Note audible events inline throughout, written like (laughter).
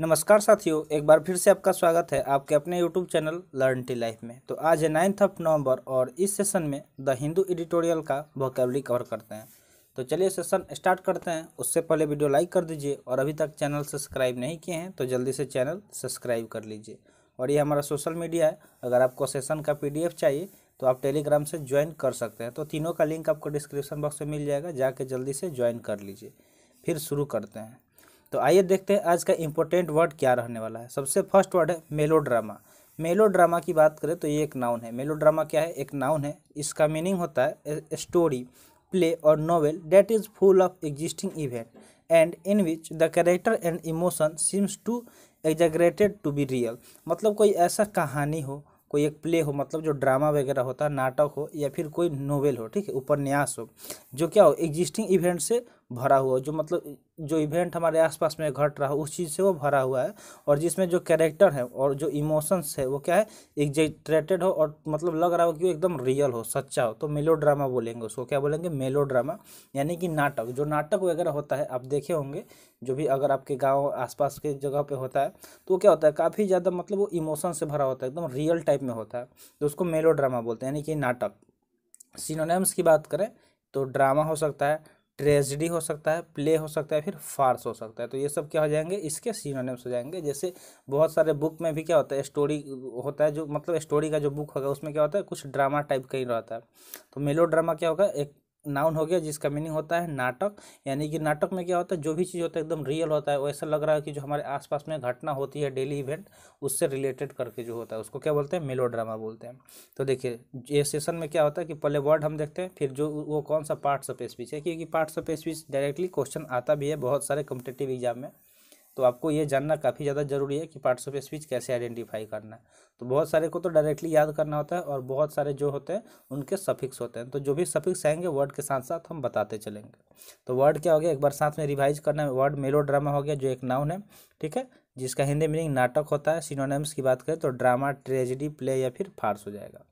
नमस्कार साथियों एक बार फिर से आपका स्वागत है आपके अपने YouTube channel learn T life में तो आज है नाइन्थ ऑफ नवंबर और इस सेशन में द हिंदू एडिटोरियल का वोकेबली कवर करते हैं तो चलिए सेशन स्टार्ट करते हैं उससे पहले वीडियो लाइक कर दीजिए और अभी तक चैनल सब्सक्राइब नहीं किए हैं तो जल्दी से चैनल सब्सक्राइब कर लीजिए और ये हमारा सोशल मीडिया है अगर आपको सेशन का पी चाहिए तो आप टेलीग्राम से ज्वाइन कर सकते हैं तो तीनों का लिंक आपको डिस्क्रिप्शन बॉक्स में मिल जाएगा जाके जल्दी से ज्वाइन कर लीजिए फिर शुरू करते हैं तो आइए देखते हैं आज का इम्पोर्टेंट वर्ड क्या रहने वाला है सबसे फर्स्ट वर्ड है मेलोड्रामा मेलोड्रामा की बात करें तो ये एक नाउन है मेलोड्रामा क्या है एक नाउन है इसका मीनिंग होता है स्टोरी प्ले और novel that is full of existing event and in which the character and emotion seems to exaggerated to be real मतलब कोई ऐसा कहानी हो कोई एक प्ले हो मतलब जो ड्रामा वगैरह होता है नाटक हो या फिर कोई नोवेल हो ठीक है उपन्यास हो जो क्या हो एग्जिस्टिंग इवेंट से भरा हुआ जो मतलब जो इवेंट हमारे आसपास में घट रहा है उस चीज़ से वो भरा हुआ है और जिसमें जो कैरेक्टर है और जो इमोशंस है वो क्या है एग्जेटरेटेड हो और मतलब लग रहा हो कि वो एकदम रियल हो सच्चा हो तो मेलो ड्रामा बोलेंगे उसको क्या बोलेंगे मेलो ड्रामा यानी कि नाटक जो नाटक वगैरह होता है आप देखे होंगे जो भी अगर आपके गाँव पास के जगह पर होता है तो क्या होता है काफ़ी ज़्यादा मतलब वो इमोशन से भरा होता है एकदम रियल टाइप में होता है तो उसको मेलो ड्रामा बोलते हैं यानी कि नाटक सिनोनेम्स की बात करें तो ड्रामा हो सकता है ट्रेजडी हो सकता है प्ले हो सकता है फिर फार्स हो सकता है तो ये सब क्या हो जाएंगे इसके सीनोनिम्स हो जाएंगे जैसे बहुत सारे बुक में भी क्या होता है स्टोरी होता है जो मतलब स्टोरी का जो बुक होगा उसमें क्या होता है कुछ ड्रामा टाइप का ही रहता है तो मेलो ड्रामा क्या होगा एक नाउन हो गया जिसका मीनिंग होता है नाटक यानी कि नाटक में क्या होता है जो भी चीज़ होता है एकदम रियल होता है वैसा लग रहा है कि जो हमारे आसपास में घटना होती है डेली इवेंट उससे रिलेटेड करके जो होता है उसको क्या बोलते हैं मेलोड्रामा बोलते हैं तो देखिए ये सेशन में क्या होता है कि पहले वर्ड हम देखते हैं फिर जो वो कौन सा पार्ट्स ऑफ स्पीच है क्योंकि parts of speech directly question आता भी है बहुत सारे कम्पिटेटिव एग्जाम में तो आपको ये जानना काफ़ी ज़्यादा ज़रूरी है कि पार्ट्स ऑफ स्पीच कैसे आइडेंटिफाई करना है तो बहुत सारे को तो डायरेक्टली याद करना होता है और बहुत सारे जो होते हैं उनके सफिक्स होते हैं तो जो भी सफिक्स आएंगे वर्ड के साथ साथ हम बताते चलेंगे तो वर्ड क्या हो गया एक बार साथ में रिवाइज करना है वर्ड मेलो ड्रामा हो गया जो एक नाउन है ठीक है जिसका हिंदी मीनिंग नाटक होता है सिनोनेम्स की बात करें तो ड्रामा ट्रेजिडी प्ले या फिर फार्स हो जाएगा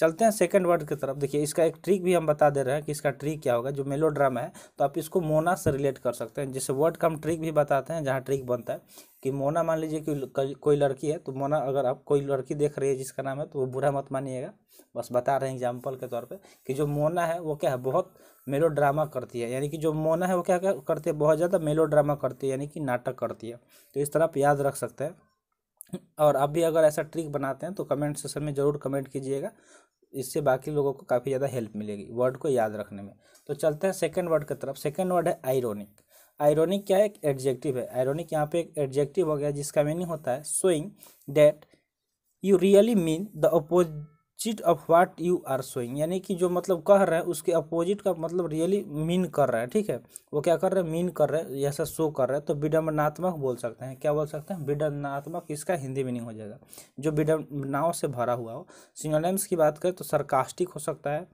चलते हैं सेकंड वर्ड की तरफ देखिए इसका एक ट्रिक भी हम बता दे रहे हैं कि इसका ट्रिक क्या होगा जो मेलो ड्रामा है तो आप इसको मोना से रिलेट कर सकते हैं जैसे वर्ड का हम ट्रिक भी बताते हैं जहाँ ट्रिक बनता है कि मोना मान लीजिए कि कोई लड़की है तो मोना अगर आप कोई लड़की देख रही है जिसका नाम है तो वो बुरा मत मानिएगा बस बता रहे हैं एग्जाम्पल के तौर पर कि जो मोना है वो क्या है बहुत मेलो ड्रामा करती है यानी कि जो मोना है वो क्या करती है बहुत ज़्यादा मेलो ड्रामा करती है यानी कि नाटक करती है तो इस तरह आप याद रख सकते हैं और आप भी अगर ऐसा ट्रिक बनाते हैं तो कमेंट सेक्शन में ज़रूर कमेंट कीजिएगा इससे बाकी लोगों को काफ़ी ज़्यादा हेल्प मिलेगी वर्ड को याद रखने में तो चलते हैं सेकेंड वर्ड की तरफ सेकेंड वर्ड है आयरोनिक आयरोनिक क्या है एक एडजेक्टिव है आयरोनिक यहाँ पे एक एडजेक्टिव हो गया जिसका मीनिंग होता है saying that you really mean the oppose opposite of what you are saying यानी कि जो मतलब कह रहे हैं उसके अपोजिट का मतलब रियली मीन कर रहा है ठीक है वो क्या कर रहे हैं मीन कर रहे हैं ऐसा शो कर रहे हैं तो विडम्बनात्मक बोल सकते हैं क्या बोल सकते हैं विडम्बनात्मक इसका हिंदी मीनिंग हो जाएगा जो विडम्बनाओं से भरा हुआ हो सिनोनिम्स की बात करें तो सरकास्टिक हो सकता है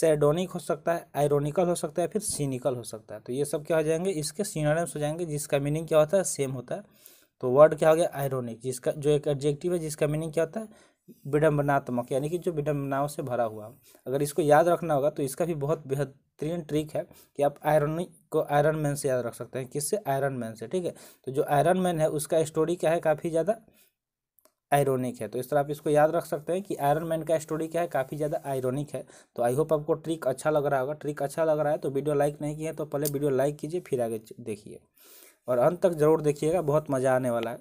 सेडोनिक हो सकता है आयरोनिकल हो सकता है फिर सीनिकल हो सकता है तो ये सब क्या हो जाएंगे इसके सिनोनिम्स हो जाएंगे जिसका मीनिंग क्या होता है सेम होता है तो वर्ड क्या हो गया आयरोनिक जिसका जो एक एडजेक्टिव है जिसका मीनिंग क्या होता है विडम्बनात्मक यानी कि जो विडम्बनाओं से भरा हुआ अगर इसको याद रखना होगा तो इसका भी बहुत बेहतरीन ट्रिक है कि आप आयरन को आयरन मैन से याद रख सकते हैं किससे आयरन मैन से ठीक है तो जो आयरन मैन है उसका स्टोरी क्या है काफ़ी ज़्यादा आयरोनिक है तो इस तरह आप इसको याद रख सकते हैं कि आयरन मैन का स्टोरी क्या है काफ़ी ज़्यादा आयरोनिक है तो आई होप आपको ट्रिक अच्छा लग रहा होगा ट्रिक अच्छा लग रहा है तो वीडियो लाइक नहीं किया तो पहले वीडियो लाइक कीजिए फिर आगे देखिए और अंत तक जरूर देखिएगा बहुत मज़ा आने वाला है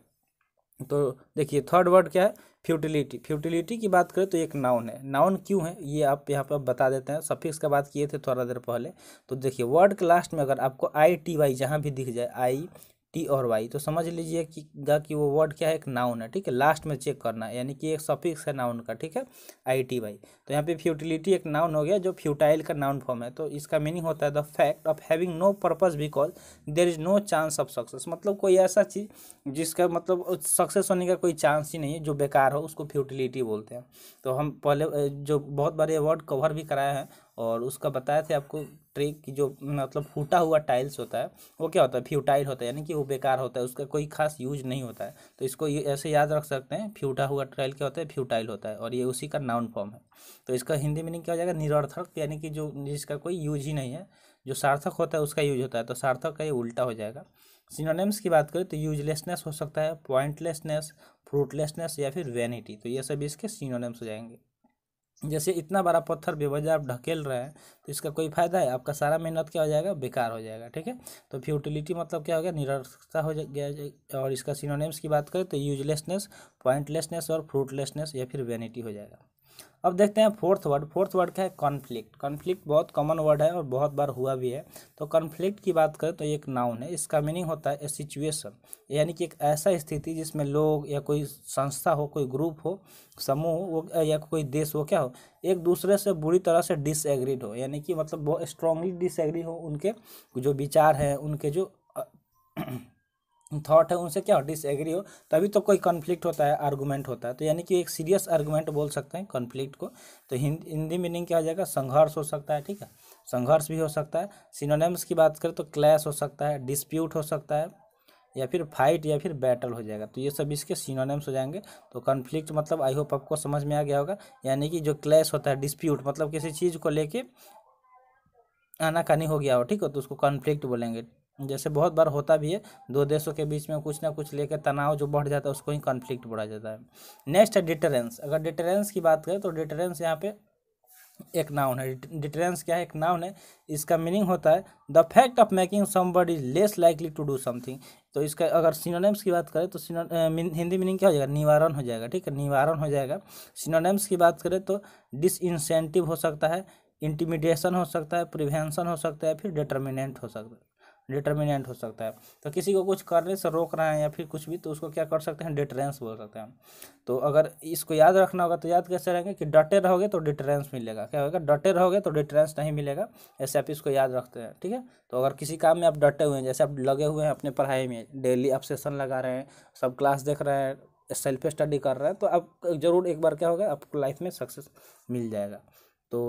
तो देखिए थर्ड वर्ड क्या है फ्यूटिलिटी फ्यूटिलिटी की बात करें तो एक नाउन है नाउन क्यों है ये आप यहाँ पर बता देते हैं सफिक्स का बात किए थे थोड़ा देर पहले तो देखिए वर्ड के लास्ट में अगर आपको आई टी वाई जहाँ भी दिख जाए आई टी और वाई तो समझ लीजिए कि वो वर्ड क्या है एक नाउन है ठीक है लास्ट में चेक करना है यानी कि एक सफिक्स है नाउन का ठीक है आई टी वाई तो यहाँ पे फ्यूटिलिटी एक नाउन हो गया जो फ्यूटाइल का नाउन फॉर्म है तो इसका मीनिंग होता है the fact of having no purpose because there is no chance of success मतलब कोई ऐसा चीज़ जिसका मतलब सक्सेस होने का कोई चांस ही नहीं है जो बेकार हो उसको फ्यूटिलिटी बोलते हैं तो हम पहले जो बहुत बार ये वर्ड कवर भी कराए हैं और उसका बताए थे आपको ट्रे की जो मतलब फूटा हुआ टाइल्स होता है वो क्या होता है फ्यूटाइल होता है यानी कि वो बेकार होता है उसका कोई खास यूज नहीं होता है तो इसको ऐसे याद रख सकते हैं फ्यूटा हुआ टाइल क्या होता है फ्यूटाइल होता है और ये उसी का नाउन फॉर्म है तो इसका हिंदी मीनिंग क्या हो जाएगा निरर्थक यानी कि जो जिसका कोई यूज ही नहीं है जो सार्थक होता है उसका यूज होता है तो सार्थक का ये उल्टा हो जाएगा सिनोनिम्स की बात करें तो यूजलेसनेस हो सकता है पॉइंटलेसनेस फ्रूटलेसनेस या फिर वैनिटी तो ये सब इसके सिनोनिम्स हो जाएंगे जैसे इतना बड़ा पत्थर बेवजह आप ढकेल रहे हैं तो इसका कोई फायदा है आपका सारा मेहनत क्या हो जाएगा बेकार हो जाएगा ठीक है तो फ्यूटिलिटी मतलब क्या हो गया निरर्थकता हो गया और इसका सिनोनिम्स की बात करें तो यूजलेसनेस पॉइंटलेसनेस और फ्रूटलेसनेस या फिर वेनिटी हो जाएगा अब देखते हैं फोर्थ वर्ड फोर्थ वर्ड क्या है कॉन्फ्लिक्ट कॉन्फ्लिक्ट बहुत कॉमन वर्ड है और बहुत बार हुआ भी है तो कॉन्फ्लिक्ट की बात करें तो एक नाउन है इसका मीनिंग होता है ए सिचुएशन यानी कि एक ऐसा स्थिति जिसमें लोग या कोई संस्था हो कोई ग्रुप हो समूह हो या कोई देश हो क्या हो एक दूसरे से बुरी तरह से डिसएग्रीड हो यानी कि मतलब बहुत स्ट्रांगली डिसएग्री हो उनके जो विचार हैं उनके जो थॉट है उनसे क्या हो डिसएग्री हो तभी तो कोई कन्फ्लिक्ट होता है आर्गूमेंट होता है तो यानी कि एक सीरियस आर्गूमेंट बोल सकते हैं कन्फ्लिक्ट को तो हिंदी मीनिंग क्या हो जाएगा संघर्ष हो सकता है ठीक है संघर्ष भी हो सकता है सिनोनिम्स की बात करें तो क्लैश हो सकता है डिस्प्यूट हो सकता है या फिर फाइट या फिर बैटल हो जाएगा तो ये सब इसके सिनोनिम्स हो जाएंगे तो कन्फ्लिक्ट मतलब आई होप आपको समझ में आ गया होगा यानी कि जो क्लैश होता है डिस्प्यूट मतलब किसी चीज़ को लेके आना कानी हो गया हो ठीक है तो उसको कन्फ्लिक्ट बोलेंगे जैसे बहुत बार होता भी है दो देशों के बीच में कुछ ना कुछ लेकर तनाव जो बढ़ जाता है उसको ही कॉन्फ्लिक्ट बढ़ा जाता है नेक्स्ट है डिटरेंस अगर डिटरेंस की बात करें तो डिटरेंस यहाँ पे एक नाउन है डिटरेंस क्या है एक नाउन है इसका मीनिंग होता है the fact of making somebody less likely to do something तो इसका अगर सिनोनेम्स की बात करें तो सिनो हिंदी मीनिंग क्या हो जाएगा निवारण हो जाएगा ठीक है निवारण हो जाएगा सिनोनेम्स की बात करें तो डिसइंसेंटिव हो सकता है इंटीमिडिएशन हो सकता है प्रिवेंशन हो सकता है फिर डिटर्मिनेंट हो सकता है डिटर्मिनेंट हो सकता है तो किसी को कुछ करने से रोक रहे हैं या फिर कुछ भी तो उसको क्या कर सकते हैं डिटरेंस बोल सकते हैं तो अगर इसको याद रखना होगा तो याद कैसे रहेंगे कि डटे रहोगे तो डिटरेंस मिलेगा क्या होगा डटे रहोगे तो डिटरेंस नहीं मिलेगा ऐसे आप इसको याद रखते हैं ठीक है तो अगर किसी काम में आप डटे हुए हैं जैसे आप लगे हुए हैं अपने पढ़ाई में डेली आप सेशन लगा रहे हैं सब क्लास देख रहे हैं सेल्फ स्टडी कर रहे हैं तो आप ज़रूर एक बार क्या होगा आपको लाइफ में सक्सेस मिल जाएगा तो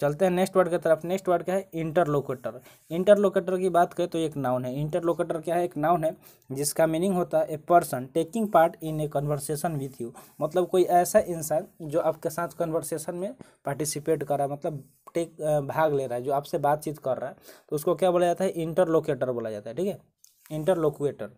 चलते हैं नेक्स्ट वर्ड की तरफ नेक्स्ट वर्ड क्या है इंटरलोकेटर इंटरलोकेटर की बात करें तो एक नाउन है इंटरलोकेटर क्या है एक नाउन है जिसका मीनिंग होता है a person taking part in a conversation with you मतलब कोई ऐसा इंसान जो आपके साथ कन्वर्सेशन में पार्टिसिपेट कर रहा है मतलब टेक भाग ले रहा है जो आपसे बातचीत कर रहा है तो उसको क्या बोला जाता है इंटरलोकेटर बोला जाता है ठीक है इंटरलोकुएटर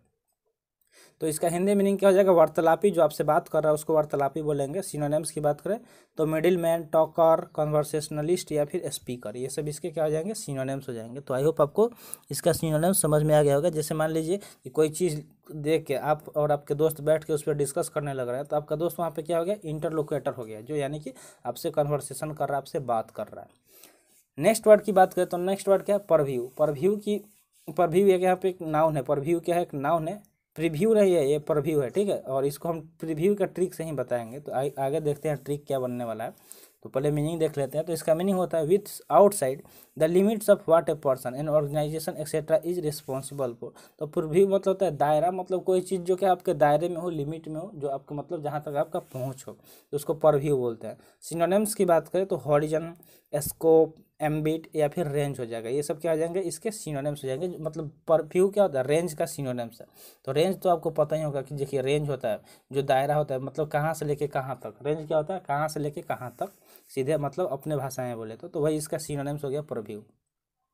तो इसका हिंदी मीनिंग क्या हो जाएगा वार्तालापी जो आपसे बात कर रहा है उसको वार्तालापी बोलेंगे सीनोनेम्स की बात करें तो मिडिल मैन टॉकर कन्वर्सेशनलिस्ट या फिर स्पीकर ये सब इसके क्या हो जाएंगे सिनोनेम्स हो जाएंगे तो आई होप आपको इसका सीनोनेम्स समझ में आ गया होगा जैसे मान लीजिए कि कोई चीज़ देख के आप और आपके दोस्त बैठ के उस पर डिस्कस करने लग रहा है तो आपका दोस्त वहाँ पे क्या हो गया इंटरलोकेटर हो गया जो यानी कि आपसे कन्वर्सेशन कर रहा है आपसे बात कर रहा है नेक्स्ट वर्ड की बात करें तो नेक्स्ट वर्ड क्या है परव्यू परव्यू की परव्यू एक यहाँ पे एक नाउन है परव्यू क्या है एक नाउन है प्रीव्यू रही है ये प्रव्यू है ठीक है और इसको हम प्रीव्यू का ट्रिक से ही बताएंगे तो आ, आगे देखते हैं ट्रिक क्या बनने वाला है तो पहले मीनिंग देख लेते हैं तो इसका मीनिंग होता है with outside the limits of what a person an organization etcetera is responsible for तो प्रव्यू मतलब होता है दायरा मतलब कोई चीज़ जो कि आपके दायरे में हो लिमिट में हो जो आपको मतलब जहाँ तक आपका पहुँच हो तो उसको प्रव्यू बोलते हैं सिनोनेम्स की बात करें तो हॉरिजन स्कोप एम्बिट या फिर रेंज हो जाएगा ये सब क्या हो जाएंगे इसके सीनोनेम्स हो जाएंगे मतलब परफ्यू क्या होता है रेंज का सीनोनेम्स है तो रेंज तो आपको पता ही होगा कि देखिए रेंज होता है जो दायरा होता है मतलब कहाँ से लेके कहाँ तक रेंज क्या होता है कहाँ से लेके कहाँ तक सीधे मतलब अपने भाषाएँ बोले तो, तो वही इसका सीनोनेम्स हो गया परव्यू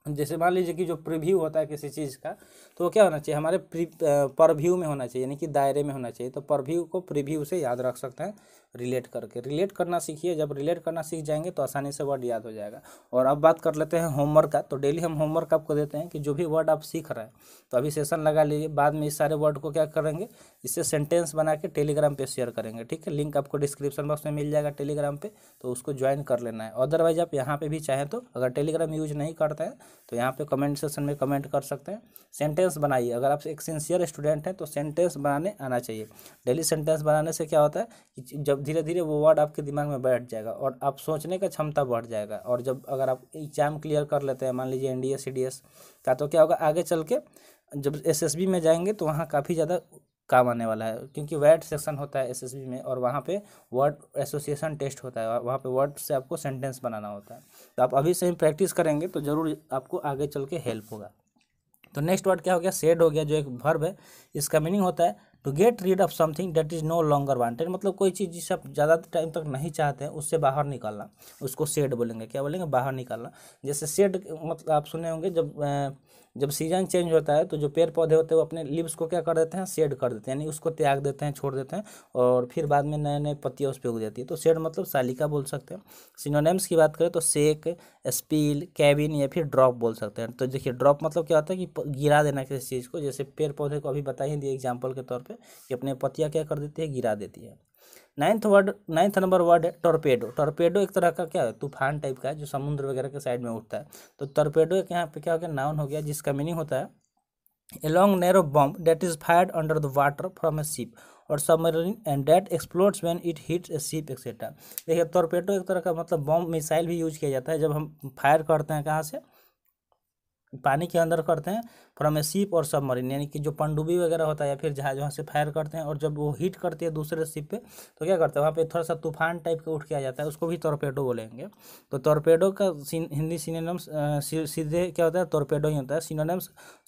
जैसे मान लीजिए कि जो प्रिव्यू होता है किसी चीज़ का तो वो क्या होना चाहिए हमारे प्रिव्यू परव्यू में होना चाहिए यानी कि दायरे में होना चाहिए तो परव्यू को प्रिव्यू से याद रख सकते हैं रिलेट करके रिलेट करना सीखिए जब रिलेट करना सीख जाएंगे तो आसानी से वर्ड याद हो जाएगा और अब बात कर लेते हैं होमवर्क का तो डेली हम होमवर्क आपको देते हैं कि जो भी वर्ड आप सीख रहे हैं तो अभी सेशन लगा लीजिए बाद में इस सारे वर्ड को क्या करेंगे इससे सेंटेंस बना के टेलीग्राम पर शेयर करेंगे ठीक है लिंक आपको डिस्क्रिप्शन बॉक्स में मिल जाएगा टेलीग्राम पर तो उसको ज्वाइन कर लेना है अदरवाइज आप यहाँ पर भी चाहें तो अगर टेलीग्राम यूज नहीं करते हैं तो यहाँ पर कमेंट सेशन में कमेंट कर सकते हैं सेंटेंस बनाइए अगर आप एक सिंसियर स्टूडेंट हैं तो सेंटेंस बनाने आना चाहिए डेली सेंटेंस बनाने से क्या होता है कि जब धीरे धीरे वो वर्ड आपके दिमाग में बैठ जाएगा और आप सोचने का क्षमता बढ़ जाएगा और जब अगर आप एग्जाम क्लियर कर लेते हैं मान लीजिए N D S S C D का तो क्या होगा आगे चल के जब एस एस बी में जाएंगे तो वहाँ काफ़ी ज़्यादा काम आने वाला है क्योंकि वर्ड सेक्शन होता है एसएसबी में और वहाँ पे वर्ड एसोसिएशन टेस्ट होता है वहाँ पे वर्ड से आपको सेंटेंस बनाना होता है तो आप अभी से ही प्रैक्टिस करेंगे तो ज़रूर आपको आगे चल के हेल्प होगा तो नेक्स्ट वर्ड क्या हो गया सेड हो गया जो एक भर्ब है इसका मीनिंग होता है to get rid of something that is no longer wanted मतलब कोई चीज़ जिसे आप ज़्यादा टाइम तक नहीं चाहते हैं उससे बाहर निकालना उसको सेड बोलेंगे क्या बोलेंगे बाहर निकालना जैसे सेड मतलब आप सुने होंगे जब जब सीजन चेंज होता है तो जो पेड़ पौधे होते हैं वो अपने लिप्स को क्या कर देते हैं शेड कर देते हैं यानी उसको त्याग देते हैं छोड़ देते हैं और फिर बाद में नए नए पत्तियाँ उस पर उग जाती है तो शेड मतलब सालिका बोल सकते हैं सिनोनेम्स की बात करें तो सेक स्पील कैबिन या फिर ड्रॉप बोल सकते हैं तो देखिए ड्रॉप मतलब क्या होता है कि गिरा देना किसी चीज़ को जैसे पेड़ पौधे को अभी बता ही दिए एग्जाम्पल के तौर पर कि अपने पत्तियाँ क्या कर देती है गिरा देती है ninth word ninth number word है टॉर्पेडो टॉर्पेडो एक तरह का क्या है तूफान टाइप का है जो समुद्र वगैरह के साइड में उठता है तो टॉर्पेडो एक यहाँ पे क्या हो गया नाउन हो गया जिसका मीनिंग होता है a long narrow bomb that is fired under the water from a ship और submarine and that explodes when it hits a ship etcetera देखिए टॉर्पेडो एक तरह का मतलब बॉम्ब मिसाइल भी यूज किया जाता है जब हम फायर करते हैं कहाँ से पानी के अंदर करते हैं फ्रॉम ए शिप और सबमरीन यानी कि जो पनडुब्बी वगैरह होता है या फिर जहाज वहाँ से फायर करते हैं और जब वो हिट करती है दूसरे सिप पे तो क्या करते हैं वहाँ पे थोड़ा सा तूफान टाइप का उठ के आ जाता है उसको भी तोरपेडो बोलेंगे तो तोरपेडो का हिंदी सिनेम्स सीधे क्या होता है तोरपेडो ही होता है सब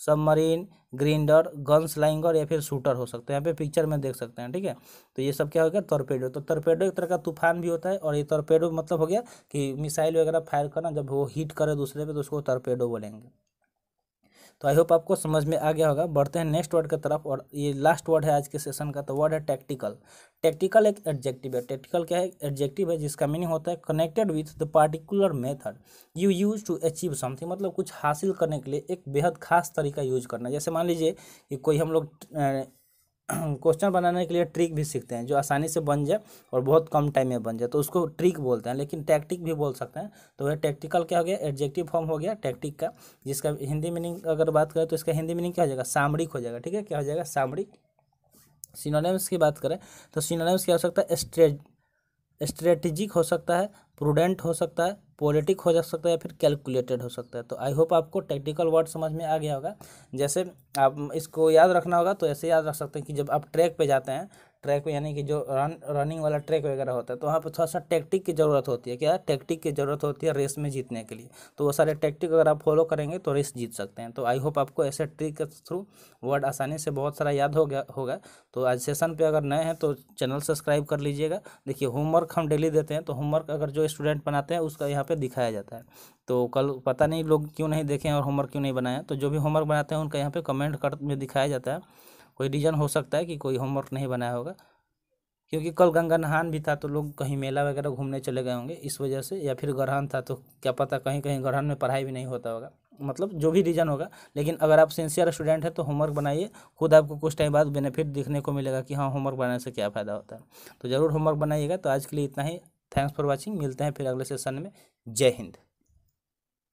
सबमरीन ग्रिंडर गन्स लाइंगर या फिर शूटर हो सकते हैं यहाँ पे पिक्चर में देख सकते हैं ठीक है तो ये सब क्या हो गया तोरपेडो तो तोरपेडो एक तरह का तूफान भी होता है और ये तोरपेडो मतलब हो गया कि मिसाइल वगैरह फायर करना जब वो हीट करे दूसरे पे तो उसको तोरपेडो बोलेंगे तो आई होप आपको समझ में आ गया होगा बढ़ते हैं नेक्स्ट वर्ड की तरफ और ये लास्ट वर्ड है आज के सेशन का तो वर्ड है टैक्टिकल टैक्टिकल एक एडजेक्टिव है टैक्टिकल क्या है एडजेक्टिव है जिसका मीनिंग होता है connected with the particular method you use to achieve something मतलब कुछ हासिल करने के लिए एक बेहद खास तरीका यूज करना जैसे मान लीजिए कि कोई हम लोग (clears throat) क्वेश्चन बनाने के लिए ट्रिक भी सीखते हैं जो आसानी से बन जाए और बहुत कम टाइम में बन जाए तो उसको ट्रिक बोलते हैं लेकिन टैक्टिक भी बोल सकते हैं तो वह टैक्टिकल क्या हो गया एडजेक्टिव फॉर्म हो गया टैक्टिक का जिसका हिंदी मीनिंग अगर बात करें तो इसका हिंदी मीनिंग क्या हो जाएगा सामरिक हो जाएगा ठीक है क्या हो जाएगा सामरिक सिनोनिम्स की बात करें तो सिनोनिम्स क्या हो सकता है स्ट्रेट स्ट्रेटजिक हो सकता है प्रूडेंट हो सकता है पॉलिटिक हो जा सकता है या फिर कैलकुलेटेड हो सकता है तो आई होप आपको टेक्निकल वर्ड समझ में आ गया होगा जैसे आप इसको याद रखना होगा तो ऐसे याद रख सकते हैं कि जब आप ट्रैक पे जाते हैं ट्रैक यानी कि जो रन रनिंग वाला ट्रैक वगैरह होता है तो वहाँ पर थोड़ा सा टैक्टिक की ज़रूरत होती है क्या टैक्टिक की ज़रूरत होती है रेस में जीतने के लिए तो वो सारे टैक्टिक अगर आप फॉलो करेंगे तो रेस जीत सकते हैं तो आई होप आपको ऐसे ट्रिक के थ्रू वर्ड आसानी से बहुत सारा याद हो गया होगा तो आज सेशन पर अगर नए हैं तो चैनल सब्सक्राइब कर लीजिएगा देखिए होमवर्क हम डेली देते हैं तो होमवर्क अगर जो स्टूडेंट बनाते हैं उसका यहाँ पर दिखाया जाता है तो कल पता नहीं लोग क्यों नहीं देखें और होमवर्क क्यों नहीं बनाया तो जो भी होमवर्क बनाते हैं उनका यहाँ पर कमेंट कर दिखाया जाता है कोई रीज़न हो सकता है कि कोई होमवर्क नहीं बनाया होगा क्योंकि कल गंगा नहान भी था तो लोग कहीं मेला वगैरह घूमने चले गए होंगे इस वजह से या फिर ग्रहण था तो क्या पता कहीं कहीं ग्रहण में पढ़ाई भी नहीं होता होगा मतलब जो भी रीज़न होगा लेकिन अगर आप सिंसियर स्टूडेंट हैं तो होमवर्क बनाइए खुद आपको कुछ टाइम बाद बेनिफिट दिखने को मिलेगा कि हाँ होमवर्क बनाने से क्या फ़ायदा होता है तो ज़रूर होमवर्क बनाइएगा तो आज के लिए इतना ही थैंक्स फॉर वॉचिंग मिलते हैं फिर अगले सेशन में जय हिंद